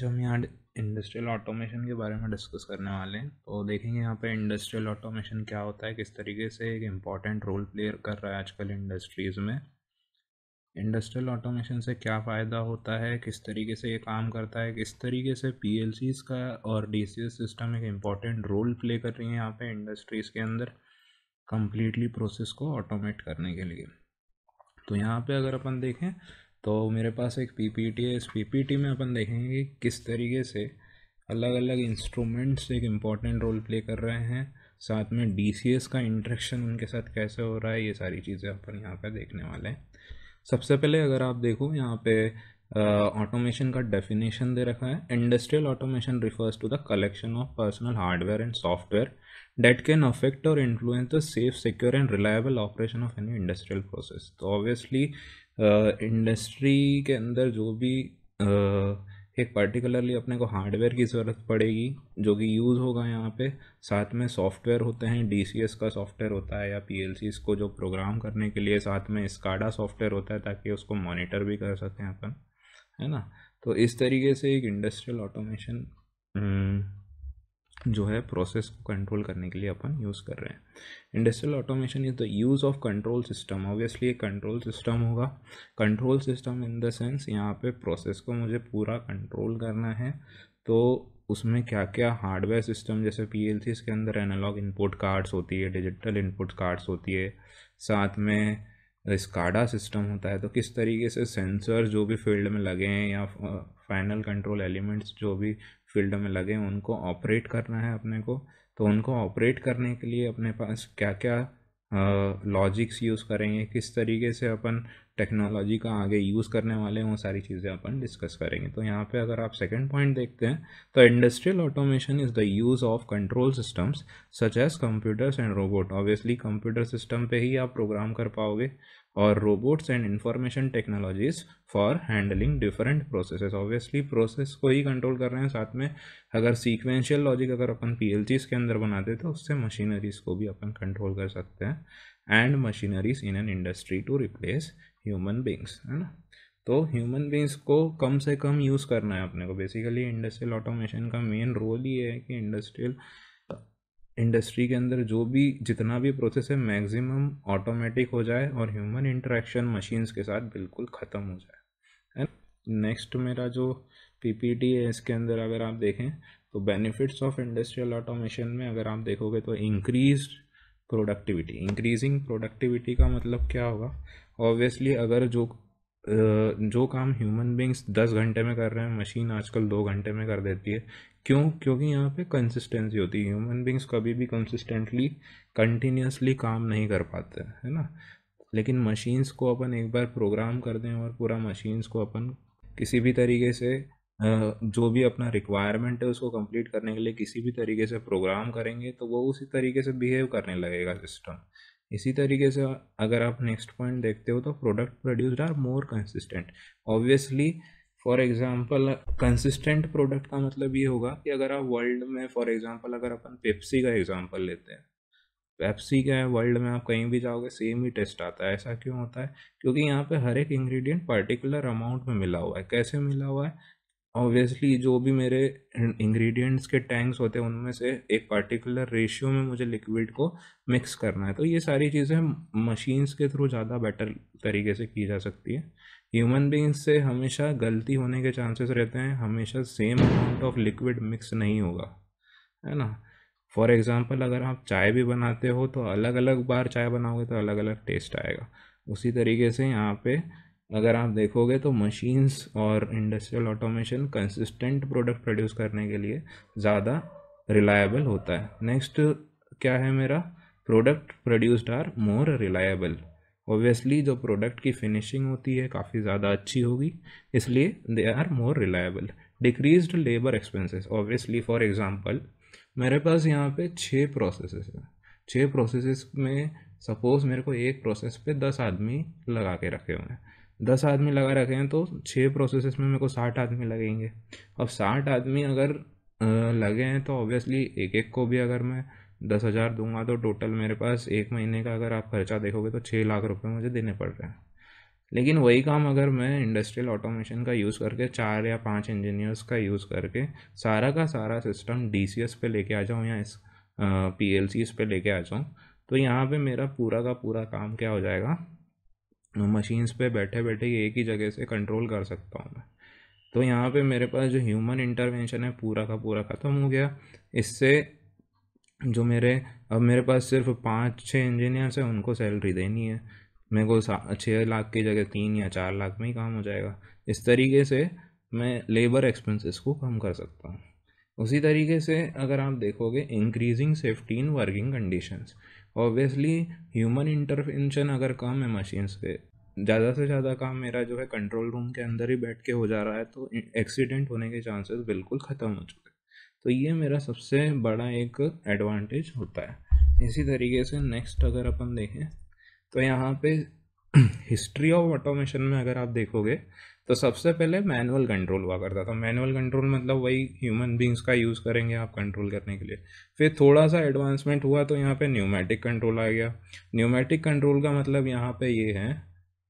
आज हम यहाँ इंडस्ट्रियल ऑटोमेशन के बारे में डिस्कस करने वाले हैं तो देखेंगे यहाँ पे इंडस्ट्रियल ऑटोमेशन क्या होता है किस तरीके से एक इम्पॉर्टेंट रोल प्ले कर रहा है आजकल इंडस्ट्रीज़ में इंडस्ट्रियल ऑटोमेशन से क्या फ़ायदा होता है किस तरीके से ये काम करता है किस तरीके से पी का और डी सिस्टम एक इम्पॉर्टेंट रोल प्ले कर रही है यहाँ पर इंडस्ट्रीज़ के अंदर कम्प्लीटली प्रोसेस को ऑटोमेट करने के लिए तो यहाँ पर अगर अपन देखें तो मेरे पास एक पीपीटी है इस पीपीटी में अपन देखेंगे कि किस तरीके से अलग अलग इंस्ट्रूमेंट्स एक इम्पॉर्टेंट रोल प्ले कर रहे हैं साथ में डी का इंट्रेक्शन उनके साथ कैसे हो रहा है ये सारी चीज़ें अपन यहाँ पर देखने वाले हैं सबसे पहले अगर आप देखो यहाँ पे ऑटोमेशन uh, का डेफिनेशन दे रखा है industrial automation refers to the collection of personal hardware and software that can affect or influence the safe secure and reliable operation of any industrial process तो ऑब्वियसली इंडस्ट्री के अंदर जो भी एक पर्टिकुलरली अपने को हार्डवेयर की ज़रूरत पड़ेगी जो कि यूज़ होगा यहाँ पे साथ में सॉफ्टवेयर होते हैं डी का सॉफ्टवेयर होता है या पी को जो प्रोग्राम करने के लिए साथ में स्काडा सॉफ्टवेयर होता है ताकि उसको मॉनिटर भी कर सकें अपन है ना तो इस तरीके से एक इंडस्ट्रियल हम्म, ऑटोमेशन जो है प्रोसेस को कंट्रोल करने के लिए अपन यूज़ कर रहे हैं industrial automation is the use of control system obviously एक कंट्रोल सिस्टम होगा control system in the sense यहाँ पे प्रोसेस को मुझे पूरा कंट्रोल करना है तो उसमें क्या क्या हार्डवेयर सिस्टम जैसे पी एल के अंदर एनालॉग इनपुट कार्ड्स होती है डिजिटल इनपुट कार्ड्स होती है साथ में स्काडा सिस्टम होता है तो किस तरीके से सेंसर जो भी फील्ड में लगे हैं या फाइनल कंट्रोल एलिमेंट्स जो भी फील्ड में लगे हैं उनको ऑपरेट करना है अपने को तो उनको ऑपरेट करने के लिए अपने पास क्या क्या लॉजिक्स यूज़ करेंगे किस तरीके से अपन टेक्नोलॉजी का आगे यूज़ करने वाले हैं वो सारी चीज़ें अपन डिस्कस करेंगे तो यहाँ पे अगर आप सेकंड पॉइंट देखते हैं तो industrial automation is the use of control systems such as computers and robot obviously computer system पे ही आप प्रोग्राम कर पाओगे और robots and information technologies for handling different process obviously process को ही कंट्रोल कर रहे हैं साथ में अगर सीक्वेंशियल लॉजिक अगर अपन पी एल के अंदर बनाते तो उससे मशीनरीज को भी अपन कंट्रोल कर सकते हैं and machineries in an industry to replace human beings है ना तो ह्यूमन बींग्स को कम से कम यूज़ करना है अपने को बेसिकली इंडस्ट्रियल ऑटोमेशन का मेन रोल ही है कि इंडस्ट्रियल इंडस्ट्री के अंदर जो भी जितना भी प्रोसेस है मैक्सिमम ऑटोमेटिक हो जाए और ह्यूमन इंटरेक्शन मशीन्स के साथ बिल्कुल ख़त्म हो जाए एंड नेक्स्ट मेरा जो पीपीटी है इसके अंदर अगर आप देखें तो बेनिफिट्स ऑफ इंडस्ट्रियल ऑटोमेशन में अगर आप देखोगे तो इंक्रीज प्रोडक्टिविटी इंक्रीजिंग प्रोडक्टिविटी का मतलब क्या होगा ऑब्वियसली अगर जो जो काम ह्यूमन बींग्स दस घंटे में कर रहे हैं मशीन आजकल दो घंटे में कर देती है क्यों क्योंकि यहाँ पे कंसिस्टेंसी होती है ह्यूमन बींग्स कभी भी कंसिस्टेंटली कंटिन्यूसली काम नहीं कर पाते है ना लेकिन मशीन्स को अपन एक बार प्रोग्राम कर दें और पूरा मशीन्स को अपन किसी भी तरीके से जो भी अपना रिक्वायरमेंट है उसको कंप्लीट करने के लिए किसी भी तरीके से प्रोग्राम करेंगे तो वो उसी तरीके से बिहेव करने लगेगा सिस्टम इसी तरीके से अगर आप नेक्स्ट पॉइंट देखते हो तो product produced are more consistent obviously for example consistent product का मतलब ये होगा कि अगर आप वर्ल्ड में फॉर एग्जाम्पल अगर अपन पेप्सी का एग्जाम्पल लेते हैं पेप्सी का है वर्ल्ड में आप कहीं भी जाओगे सेम ही टेस्ट आता है ऐसा क्यों होता है क्योंकि यहाँ पे हर एक इंग्रेडिएंट पर्टिकुलर अमाउंट में मिला हुआ है कैसे मिला हुआ है ऑब्वियसली जो भी मेरे इंग्रेडिएंट्स के टैंक्स होते हैं उनमें से एक पर्टिकुलर रेशियो में मुझे लिक्विड को मिक्स करना है तो ये सारी चीज़ें मशीन्स के थ्रू ज़्यादा बेटर तरीके से की जा सकती है ह्यूमन बींग्स से हमेशा गलती होने के चांसेस रहते हैं हमेशा same amount of liquid mix नहीं होगा है ना फॉर एग्ज़ाम्पल अगर आप चाय भी बनाते हो तो अलग अलग बार चाय बनाओगे तो अलग अलग टेस्ट आएगा उसी तरीके से यहाँ पे अगर आप देखोगे तो मशीन्स और industrial automation consistent product produce करने के लिए ज़्यादा रिलायबल होता है नेक्स्ट क्या है मेरा product produced are more reliable obviously जो प्रोडक्ट की फिनिशिंग होती है काफ़ी ज़्यादा अच्छी होगी इसलिए they are more reliable decrease labour expenses obviously for example मेरे पास यहाँ पे छः प्रोसेस हैं छः प्रोसेस में सपोज़ मेरे को एक प्रोसेस पे दस आदमी लगा के रखे हुए हैं दस आदमी लगा रखे हैं तो छः प्रोसेस में मेरे को साठ आदमी लगेंगे अब साठ आदमी अगर लगे हैं तो ऑब्वियसली एक एक को भी अगर मैं दस हज़ार दूंगा तो टोटल मेरे पास एक महीने का अगर आप खर्चा देखोगे तो छः लाख रुपए मुझे देने पड़ रहे हैं लेकिन वही काम अगर मैं इंडस्ट्रियल ऑटोमेशन का यूज़ करके चार या पांच इंजीनियर्स का यूज़ करके सारा का सारा सिस्टम डी सी एस पे लेके आ जाऊँ या इस पी एल सी इस पे लेके आ जाऊँ तो यहाँ पे मेरा पूरा का पूरा काम क्या हो जाएगा मशीन्स पे बैठे बैठे ये एक ही जगह से कंट्रोल कर सकता हूँ मैं तो यहाँ पे मेरे पास जो ह्यूमन इंटरवेंशन है पूरा का पूरा ख़त्म हो गया इससे जो मेरे अब मेरे पास सिर्फ पाँच छः इंजीनियर्स हैं उनको सैलरी देनी है मेरे को छः लाख की जगह तीन या चार लाख में ही काम हो जाएगा इस तरीके से मैं लेबर एक्सपेंसेस को कम कर सकता हूँ उसी तरीके से अगर आप देखोगे increasing safety in working conditions obviously human intervention अगर कम है मशीन्स पे ज़्यादा से ज़्यादा काम मेरा जो है कंट्रोल रूम के अंदर ही बैठ के हो जा रहा है तो एक्सीडेंट होने के चांसेस बिल्कुल ख़त्म हो चुके तो ये मेरा सबसे बड़ा एक एडवांटेज होता है इसी तरीके से नेक्स्ट अगर अपन देखें तो यहाँ पे हिस्ट्री ऑफ ऑटोमेशन में अगर आप देखोगे तो सबसे पहले मैनुअल कंट्रोल हुआ करता था मैनुअल कंट्रोल मतलब वही ह्यूमन बींग्स का यूज़ करेंगे आप कंट्रोल करने के लिए फिर थोड़ा सा एडवांसमेंट हुआ तो यहाँ पे न्यूमेटिक कंट्रोल आ गया न्यूमेटिक कंट्रोल का मतलब यहाँ पे ये है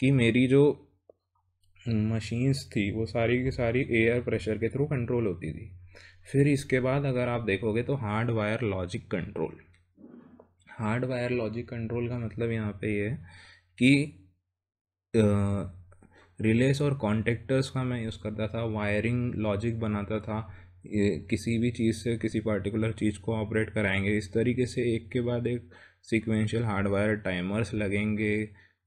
कि मेरी जो मशीन्स थी वो सारी की सारी एयर प्रेशर के थ्रू कंट्रोल होती थी फिर इसके बाद अगर आप देखोगे तो hard wire logic control hard wire logic control का मतलब यहाँ पे ये है कि रिलेस और कॉन्टेक्टर्स का मैं यूज़ करता था वायरिंग लॉजिक बनाता था किसी भी चीज़ से किसी पर्टिकुलर चीज़ को ऑपरेट कराएंगे इस तरीके से एक के बाद एक सिक्वेंशियल हार्डवायर टाइमर्स लगेंगे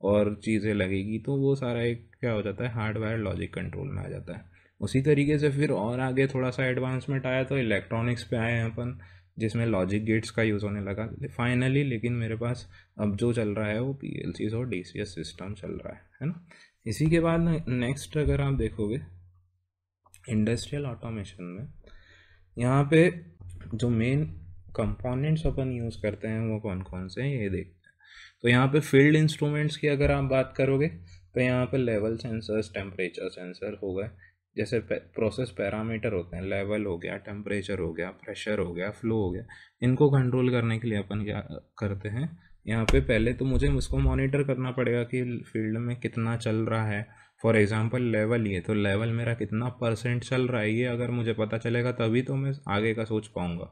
और चीज़ें लगेगी तो वो सारा एक क्या हो जाता है हार्डवायर लॉजिक कंट्रोल में आ जाता है उसी तरीके से फिर और आगे थोड़ा सा एडवांसमेंट आया तो इलेक्ट्रॉनिक्स पे आए हैं अपन जिसमें लॉजिक गेट्स का यूज़ होने लगा फाइनली लेकिन मेरे पास अब जो चल रहा है वो पी और डी सिस्टम चल रहा है है ना इसी के बाद नेक्स्ट अगर आप देखोगे इंडस्ट्रियल ऑटोमेशन में यहाँ पे जो मेन कंपोनेंट्स अपन यूज़ करते हैं वो कौन कौन से हैं ये देखते हैं तो यहाँ पे फील्ड इंस्ट्रूमेंट्स की अगर आप बात करोगे तो यहाँ पे लेवल सेंसर्स टेम्परेचर सेंसर हो गए जैसे प्रोसेस पैरामीटर होते हैं लेवल हो गया टेम्परेचर हो गया प्रेशर हो गया फ्लो हो गया इनको कंट्रोल करने के लिए अपन क्या करते हैं यहाँ पे पहले तो मुझे उसको मॉनिटर करना पड़ेगा कि फील्ड में कितना चल रहा है फॉर एग्ज़ाम्पल लेवल ये तो लेवल मेरा कितना परसेंट चल रहा है ये अगर मुझे पता चलेगा तभी तो मैं आगे का सोच पाऊँगा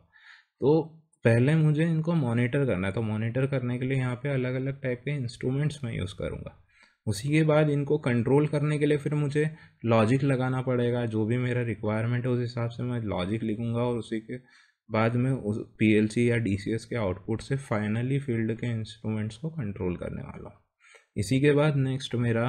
तो पहले मुझे इनको मॉनिटर करना है तो मॉनिटर करने के लिए यहाँ पे अलग अलग टाइप के इंस्ट्रूमेंट्स मैं यूज़ करूँगा उसी के बाद इनको कंट्रोल करने के लिए फिर मुझे लॉजिक लगाना पड़ेगा जो भी मेरा रिक्वायरमेंट है उस हिसाब से मैं लॉजिक लिखूँगा और उसी के बाद में उस पी या डी के आउटपुट से फाइनली फील्ड के इंस्ट्रूमेंट्स को कंट्रोल करने वाला हूँ इसी के बाद नेक्स्ट मेरा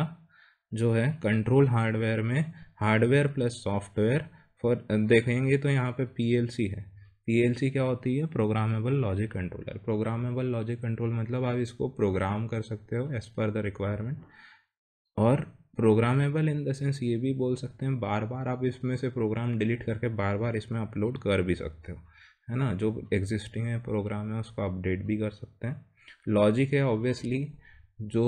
जो है कंट्रोल हार्डवेयर में हार्डवेयर प्लस सॉफ्टवेयर फॉर देखेंगे तो यहाँ पे पी है पी क्या होती है programmable logic controller programmable logic control मतलब आप इसको प्रोग्राम कर सकते हो एज़ पर द रिक्वायरमेंट और प्रोग्रामेबल इन द सेंस ये भी बोल सकते हैं बार बार आप इसमें से प्रोग्राम डिलीट करके बार बार इसमें अपलोड कर भी सकते हो है ना जो एग्जिस्टिंग है प्रोग्राम है उसको अपडेट भी कर सकते हैं लॉजिक है ऑब्वियसली जो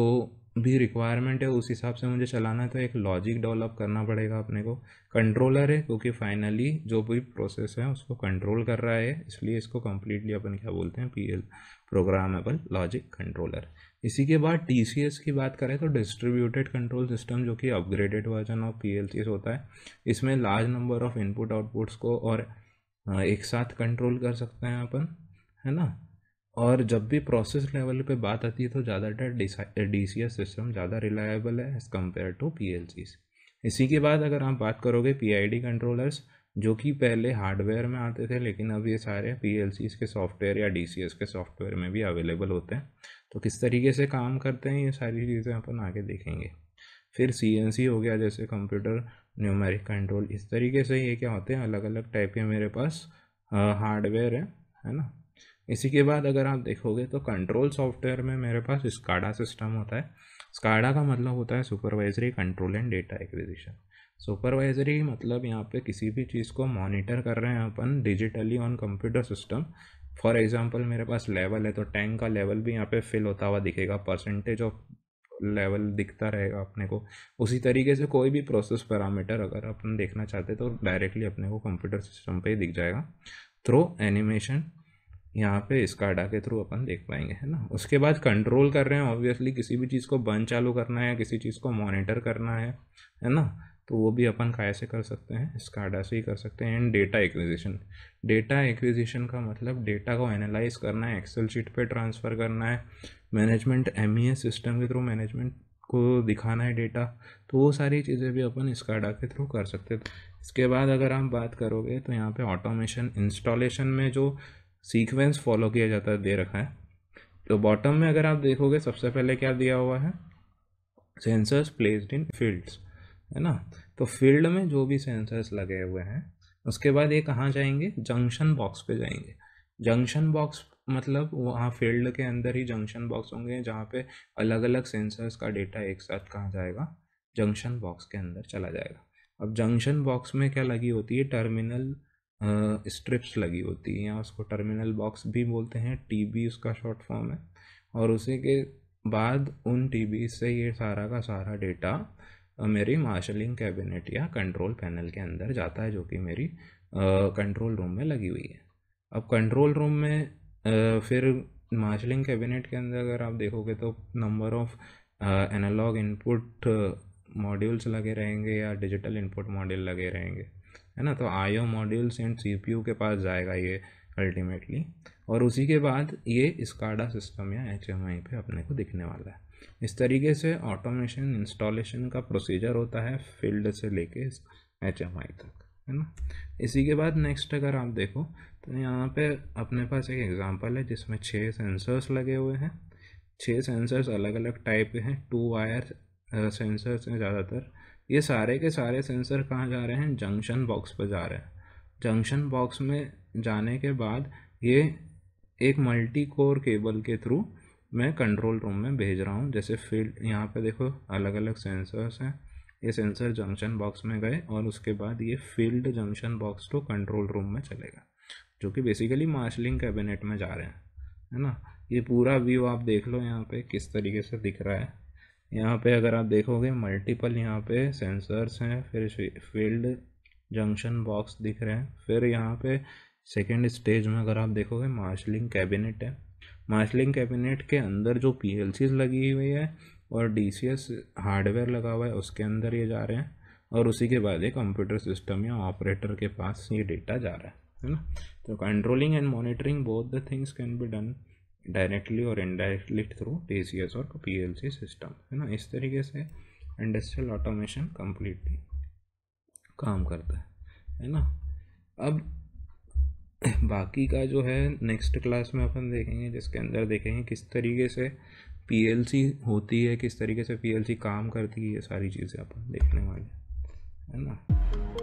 भी रिक्वायरमेंट है उस हिसाब से मुझे चलाना है तो एक लॉजिक डेवलप करना पड़ेगा अपने को कंट्रोलर है क्योंकि फाइनली जो भी प्रोसेस है उसको कंट्रोल कर रहा है इसलिए इसको कम्प्लीटली अपन क्या बोलते हैं P L programmable logic controller इसी के बाद टी सी एस की बात करें तो डिस्ट्रीब्यूटेड कंट्रोल सिस्टम जो कि upgraded version of P L होता है इसमें large number of input outputs को और एक साथ कंट्रोल कर सकते हैं अपन है ना और जब भी प्रोसेस लेवल पे बात आती है तो ज़्यादातर डी सी एस सिस्टम ज़्यादा रिलायबल है as compare to P L Cs इसी के बाद अगर आप बात करोगे पी आई डी कंट्रोलर्स जो कि पहले हार्डवेयर में आते थे लेकिन अब ये सारे पी एल के सॉफ्टवेयर या डी सी एस के सॉफ्टवेयर में भी अवेलेबल होते हैं तो किस तरीके से काम करते हैं ये सारी चीज़ें अपन आगे देखेंगे फिर सी एन सी हो गया जैसे कंप्यूटर न्यूमेरिक कंट्रोल इस तरीके से ये क्या होते हैं अलग अलग टाइप के मेरे पास हार्डवेयर है है ना इसी के बाद अगर आप देखोगे तो कंट्रोल सॉफ्टवेयर में मेरे पास स्काडा सिस्टम होता है स्काडा का मतलब होता है supervisory control and data acquisition supervisory मतलब यहाँ पे किसी भी चीज़ को मॉनिटर कर रहे हैं अपन digitally on computer system for example मेरे पास लेवल है तो टैंक का लेवल भी यहाँ पे फिल होता हुआ दिखेगा परसेंटेज ऑफ लेवल दिखता रहेगा अपने को उसी तरीके से कोई भी प्रोसेस पैरामीटर अगर अपन देखना चाहते तो डायरेक्टली अपने को कंप्यूटर सिस्टम पर ही दिख जाएगा थ्रो एनिमेशन यहाँ पे स्काडा के थ्रू अपन देख पाएंगे है ना उसके बाद कंट्रोल कर रहे हैं ऑब्वियसली किसी भी चीज़ को बंद चालू करना है किसी चीज़ को मॉनिटर करना है है ना तो वो भी अपन कैसे से कर सकते हैं स्काडा से ही कर सकते हैं and data acquisition data acquisition का मतलब डेटा को एनालाइज करना है एक्सेल शीट पे ट्रांसफ़र करना है मैनेजमेंट एम सिस्टम के थ्रू मैनेजमेंट को दिखाना है डेटा तो वो सारी चीज़ें भी अपन स्काडा के थ्रू कर सकते हैं इसके बाद अगर आप बात करोगे तो यहाँ पे ऑटोमेशन इंस्टॉलेशन में जो सीक्वेंस फॉलो किया जाता है दे रखा है तो बॉटम में अगर आप देखोगे सबसे पहले क्या दिया हुआ है सेंसर्स प्लेस्ड इन फील्ड्स है ना तो फील्ड में जो भी सेंसर्स लगे हुए हैं उसके बाद ये कहाँ जाएंगे जंक्शन बॉक्स पे जाएंगे जंक्शन बॉक्स मतलब वहाँ फील्ड के अंदर ही जंक्शन बॉक्स होंगे जहाँ पे अलग अलग सेंसर्स का डेटा एक साथ कहाँ जाएगा जंक्शन बॉक्स के अंदर चला जाएगा अब जंक्शन बॉक्स में क्या लगी होती है टर्मिनल स्ट्रिप्स लगी होती हैं उसको टर्मिनल बॉक्स भी बोलते हैं टीबी उसका शॉर्ट फॉर्म है और उसी के बाद उन टीबी से ये सारा का सारा डेटा मेरी मार्शलिंग कैबिनेट या कंट्रोल पैनल के अंदर जाता है जो कि मेरी कंट्रोल रूम में लगी हुई है अब कंट्रोल रूम में आ, फिर मार्शलिंग कैबिनेट के अंदर अगर आप देखोगे तो number of analog input modules लगे रहेंगे या डिजिटल इनपुट मॉड्यूल लगे रहेंगे है ना तो आईओ मॉड्यूल्स एंड सीपीयू के पास जाएगा ये अल्टीमेटली और उसी के बाद ये स्काडा सिस्टम या एच एम आई पे अपने को दिखने वाला है इस तरीके से ऑटोमेशन इंस्टॉलेशन का प्रोसीजर होता है फील्ड से लेके एच एम आई तक है ना इसी के बाद नेक्स्ट अगर आप देखो तो यहाँ पे अपने पास एक एग्जांपल है जिसमें छः सेंसर्स लगे हुए हैं छः सेंसर्स अलग अलग टाइप के हैं टू वायर सेंसर्स हैं ज़्यादातर ये सारे के सारे सेंसर कहाँ जा रहे हैं जंक्शन बॉक्स पर जा रहे हैं जंक्शन बॉक्स में जाने के बाद ये एक मल्टी कोर केबल के थ्रू मैं कंट्रोल रूम में भेज रहा हूँ जैसे फील्ड यहाँ पे देखो अलग अलग सेंसर्स हैं ये सेंसर जंक्शन बॉक्स में गए और उसके बाद ये field junction box to control room में चलेगा जो कि बेसिकली मार्शलिंग कैबिनेट में जा रहे हैं है ना ये पूरा व्यू आप देख लो यहाँ पे किस तरीके से दिख रहा है यहाँ पे अगर आप देखोगे मल्टीपल यहाँ पे सेंसर्स हैं फिर फील्ड जंक्शन बॉक्स दिख रहे हैं फिर यहाँ पे सेकेंड स्टेज में अगर आप देखोगे मार्शलिंग कैबिनेट है मार्शलिंग कैबिनेट के अंदर जो पी लगी हुई है और डी हार्डवेयर लगा हुआ है उसके अंदर ये जा रहे हैं और उसी के बाद ये कंप्यूटर सिस्टम या ऑपरेटर के पास ये डेटा जा रहा है है ना तो controlling and monitoring both the things can be done directly और indirectly through T C S और पी एल सी सिस्टम है ना इस तरीके से इंडस्ट्रियल ऑटोमेशन कम्प्लीटली काम करता है है ना अब बाकी का जो है नेक्स्ट क्लास में अपन देखेंगे जिसके अंदर देखेंगे किस तरीके से पीएलसी होती है किस तरीके से पीएलसी काम करती है ये सारी चीज़ें अपन देखने वाले हैं ना